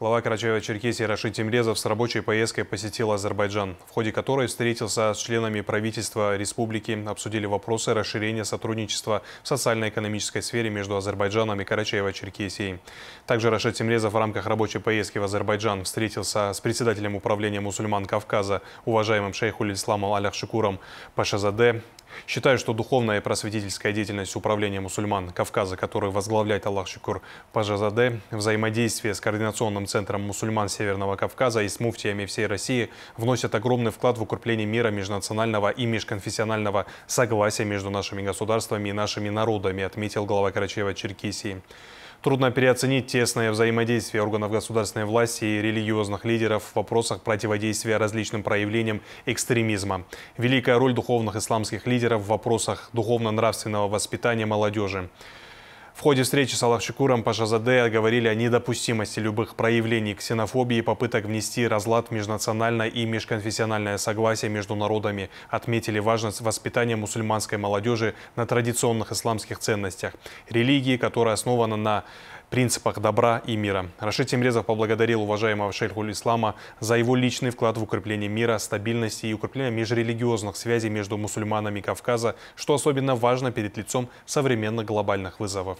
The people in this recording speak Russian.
Глава Карачаева-Черкесии Рашид Тимрезов с рабочей поездкой посетил Азербайджан, в ходе которой встретился с членами правительства республики, обсудили вопросы расширения сотрудничества в социально-экономической сфере между Азербайджаном и Карачаево-Черкесией. Также Рашид Тимрезов в рамках рабочей поездки в Азербайджан встретился с председателем управления мусульман Кавказа, уважаемым шейху Исламом Алях Шикуром Пашазаде, Считаю, что духовная и просветительская деятельность управления мусульман Кавказа, который возглавляет Аллах Шикур Пажазаде, взаимодействие с Координационным центром мусульман Северного Кавказа и с муфтиями всей России вносят огромный вклад в укрепление мира межнационального и межконфессионального согласия между нашими государствами и нашими народами, отметил глава Карачаева-Черкесии. Трудно переоценить тесное взаимодействие органов государственной власти и религиозных лидеров в вопросах противодействия различным проявлениям экстремизма. Великая роль духовных исламских лидеров в вопросах духовно-нравственного воспитания молодежи. В ходе встречи с Алахшикуром Пашазаде говорили о недопустимости любых проявлений ксенофобии и попыток внести разлад в межнациональное и межконфессиональное согласие между народами, отметили важность воспитания мусульманской молодежи на традиционных исламских ценностях, религии, которая основана на принципах добра и мира. Рашид Тимрезов поблагодарил уважаемого шейху ислама за его личный вклад в укрепление мира, стабильности и укрепление межрелигиозных связей между мусульманами Кавказа, что особенно важно перед лицом современных глобальных вызовов.